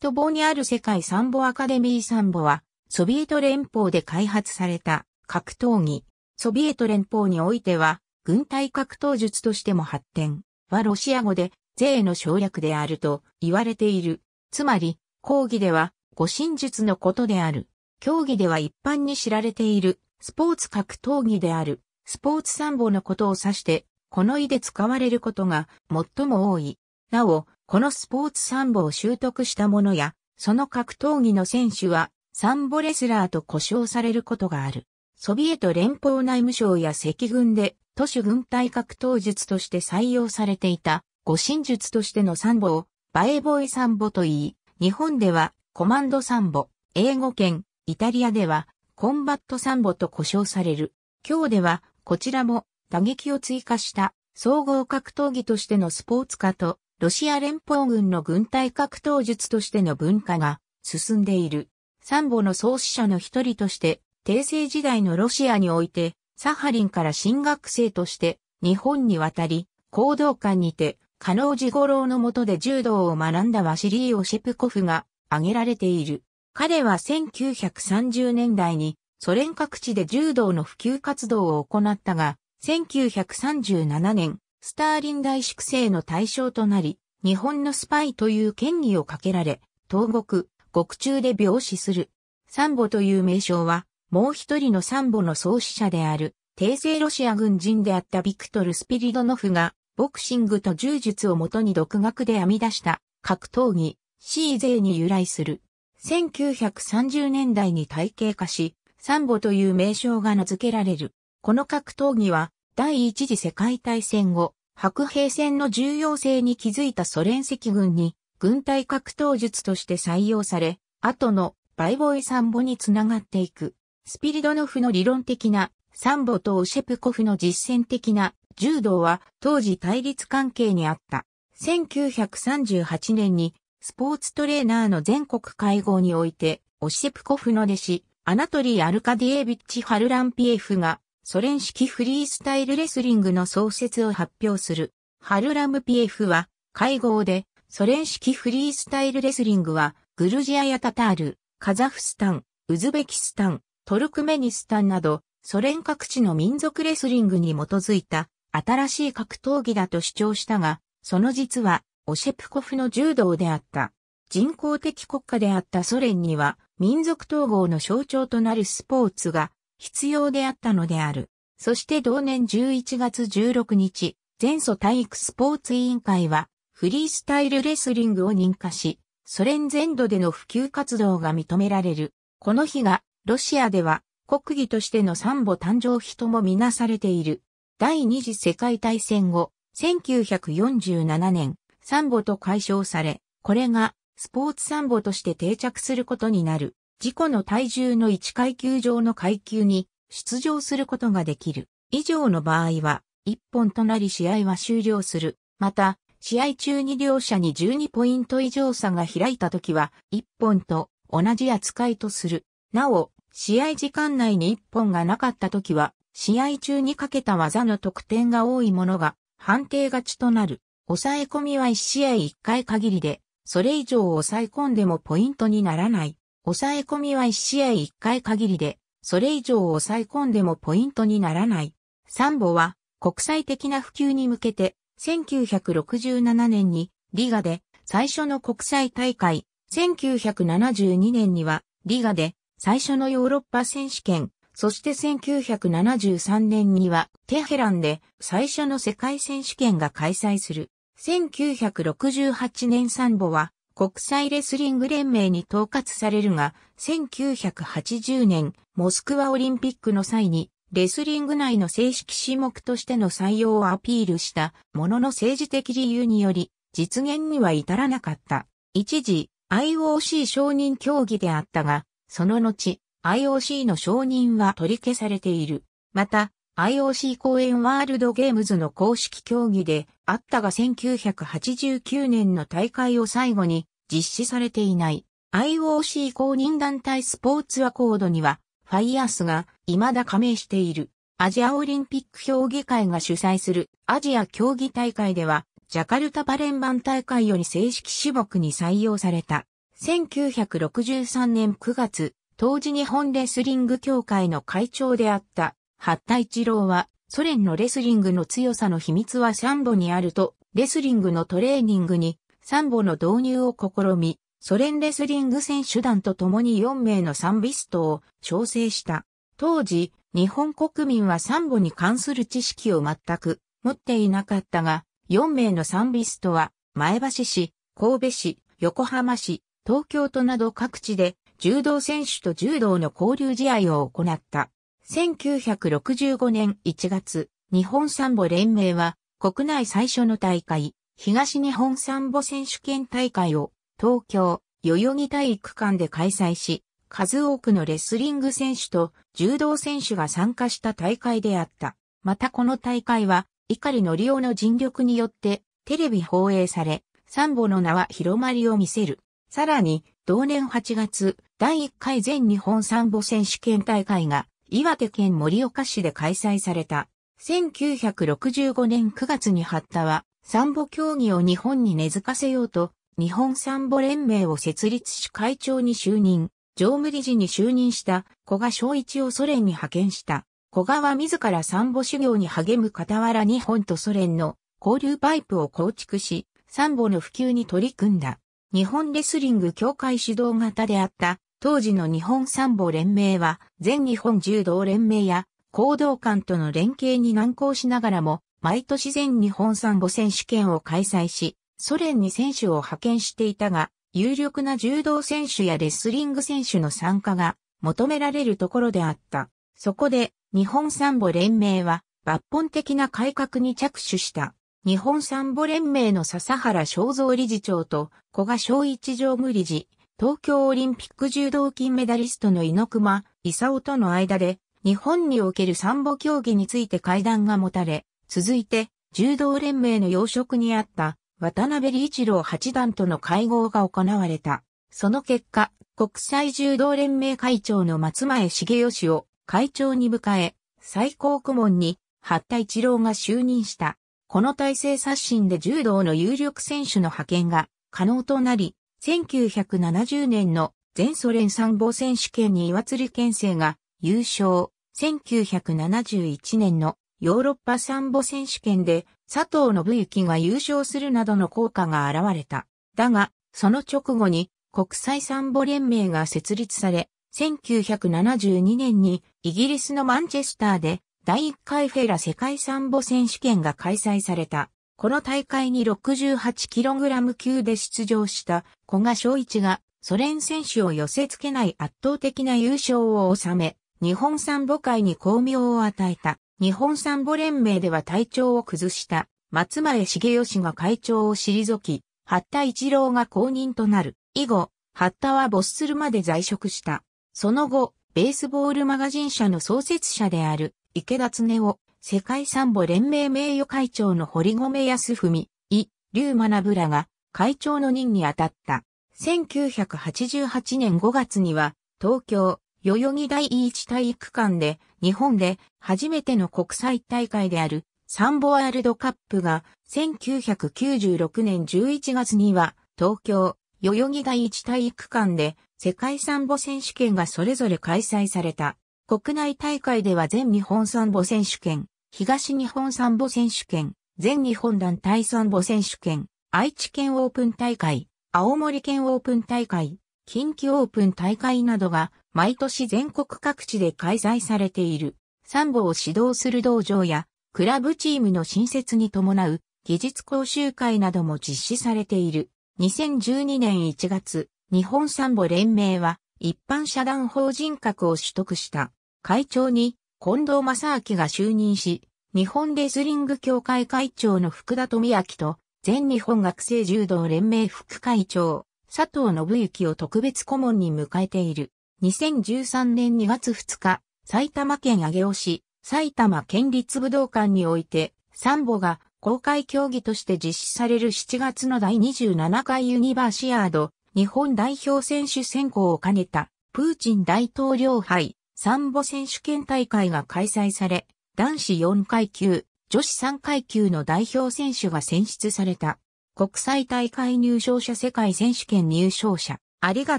ストにある世界サンボアカデミーサンボは、ソビエト連邦で開発された格闘技。ソビエト連邦においては、軍隊格闘術としても発展はロシア語で、税の省略であると言われている。つまり、講義では、護身術のことである。競技では一般に知られている、スポーツ格闘技である、スポーツ参謀のことを指して、この意で使われることが最も多い。なお、このスポーツンボを習得した者や、その格闘技の選手は、ンボレスラーと呼称されることがある。ソビエト連邦内務省や赤軍で、都市軍隊格闘術として採用されていた、護身術としてのンボを、バエボエンボと言い、日本では、コマンドンボ、英語圏、イタリアでは、コンバットンボと呼称される。今日では、こちらも、打撃を追加した、総合格闘技としてのスポーツ化とロシア連邦軍の軍隊格闘術としての文化が進んでいる。三母の創始者の一人として、帝政時代のロシアにおいて、サハリンから新学生として日本に渡り、行動館にて、加納ゴ五郎の下で柔道を学んだワシリー・オシェプコフが挙げられている。彼は1930年代にソ連各地で柔道の普及活動を行ったが、1937年、スターリン大粛清の対象となり、日本のスパイという権威をかけられ、東国、獄中で病死する。サンボという名称は、もう一人のサンボの創始者である、帝政ロシア軍人であったビクトル・スピリドノフが、ボクシングと柔術をもとに独学で編み出した格闘技、シーゼーに由来する。1930年代に体系化し、サンボという名称が名付けられる。この格闘技は、第一次世界大戦後、白兵戦の重要性に気づいたソ連赤軍に、軍隊格闘術として採用され、後のバイボイサンボにつながっていく。スピリドノフの理論的なサンボとオシェプコフの実践的な柔道は当時対立関係にあった。1938年にスポーツトレーナーの全国会合において、オシェプコフの弟子、アナトリー・アルカディエビッチ・ハルランピエフがソ連式フリースタイルレスリングの創設を発表する。ハルラムピエフは会合でソ連式フリースタイルレスリングはグルジアやタタール、カザフスタン、ウズベキスタン、トルクメニスタンなどソ連各地の民族レスリングに基づいた新しい格闘技だと主張したが、その実はオシェプコフの柔道であった。人工的国家であったソ連には民族統合の象徴となるスポーツが必要であったのである。そして同年11月16日、前祖体育スポーツ委員会は、フリースタイルレスリングを認可し、ソ連全土での普及活動が認められる。この日が、ロシアでは、国技としての三母誕生日ともみなされている。第二次世界大戦後、1947年、三母と解消され、これが、スポーツ三母として定着することになる。自己の体重の1階級上の階級に出場することができる。以上の場合は、1本となり試合は終了する。また、試合中に両者に12ポイント以上差が開いた時は、1本と同じ扱いとする。なお、試合時間内に1本がなかった時は、試合中にかけた技の得点が多いものが判定勝ちとなる。抑え込みは1試合1回限りで、それ以上抑え込んでもポイントにならない。抑え込みは1試合1回限りで、それ以上抑え込んでもポイントにならない。サンボは国際的な普及に向けて、1967年にリガで最初の国際大会、1972年にはリガで最初のヨーロッパ選手権、そして1973年にはテヘランで最初の世界選手権が開催する。1968年サンボは国際レスリング連盟に統括されるが、1980年、モスクワオリンピックの際に、レスリング内の正式種目としての採用をアピールしたものの政治的理由により、実現には至らなかった。一時、IOC 承認競技であったが、その後、IOC の承認は取り消されている。また、IOC 公演ワールドゲームズの公式競技であったが1989年の大会を最後に実施されていない IOC 公認団体スポーツアコードにはファイアースが未だ加盟しているアジアオリンピック競技会が主催するアジア競技大会ではジャカルタバレンバン大会より正式種目に採用された1963年9月当時日本レスリング協会の会長であった八田一郎は、ソ連のレスリングの強さの秘密はサンボにあると、レスリングのトレーニングに、サンボの導入を試み、ソ連レスリング選手団と共に4名のサンビストを調整した。当時、日本国民はサンボに関する知識を全く持っていなかったが、4名のサンビストは、前橋市、神戸市、横浜市、東京都など各地で、柔道選手と柔道の交流試合を行った。1965年1月、日本サンボ連盟は国内最初の大会、東日本サンボ選手権大会を東京、代々木体育館で開催し、数多くのレスリング選手と柔道選手が参加した大会であった。またこの大会は、碇のりおの尽力によってテレビ放映され、サンボの名は広まりを見せる。さらに、同年8月、第1回全日本サンボ選手権大会が岩手県盛岡市で開催された。1965年9月にっ田は、サンボ競技を日本に根付かせようと、日本サンボ連盟を設立し会長に就任、常務理事に就任した小賀昭一をソ連に派遣した。小賀は自らサンボ修行に励む傍ら日本とソ連の交流パイプを構築し、サンボの普及に取り組んだ。日本レスリング協会指導型であった当時の日本三謀連盟は、全日本柔道連盟や、行動館との連携に難航しながらも、毎年全日本三謀選手権を開催し、ソ連に選手を派遣していたが、有力な柔道選手やレスリング選手の参加が求められるところであった。そこで、日本三謀連盟は、抜本的な改革に着手した。日本三謀連盟の笹原正蔵理事長と古賀正一常務理事、東京オリンピック柔道金メダリストの猪熊勲との間で、日本における参謀競技について会談が持たれ、続いて、柔道連盟の要職にあった渡辺理一郎八段との会合が行われた。その結果、国際柔道連盟会長の松前茂義を会長に迎え、最高顧問に八田一郎が就任した。この体制刷新で柔道の有力選手の派遣が可能となり、1970年の全ソ連参謀選手権に岩釣県政が優勝。1971年のヨーロッパ参謀選手権で佐藤信之が優勝するなどの効果が現れた。だが、その直後に国際参謀連盟が設立され、1972年にイギリスのマンチェスターで第1回フェラ世界参謀選手権が開催された。この大会に 68kg 級で出場した古賀翔一がソ連選手を寄せ付けない圧倒的な優勝を収め、日本産母会に巧妙を与えた。日本産母連盟では体調を崩した松前茂義が会長を退き、八田一郎が公認となる。以後、八田は没するまで在職した。その後、ベースボールマガジン社の創設者である池田恒夫、世界三母連盟名誉会長の堀米康文、伊、龍学らが会長の任に当たった。1988年5月には、東京、代々木第一体育館で、日本で初めての国際大会である、サンボワールドカップが、1996年11月には、東京、代々木第一体育館で、世界サンボ選手権がそれぞれ開催された。国内大会では全日本サンボ選手権、東日本サンボ選手権、全日本団体サンボ選手権、愛知県オープン大会、青森県オープン大会、近畿オープン大会などが毎年全国各地で開催されている。サンボを指導する道場やクラブチームの新設に伴う技術講習会なども実施されている。2012年1月、日本サンボ連盟は一般社団法人格を取得した。会長に近藤正明が就任し、日本レスリング協会会長の福田富明と、全日本学生柔道連盟副会長、佐藤信之を特別顧問に迎えている。2013年2月2日、埼玉県上尾市、埼玉県立武道館において、サンボが公開競技として実施される7月の第27回ユニバーシアード日本代表選手選考を兼ねたプーチン大統領杯サンボ選手権大会が開催され、男子4階級、女子3階級の代表選手が選出された。国際大会入賞者世界選手権入賞者、ありが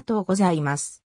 とうございます。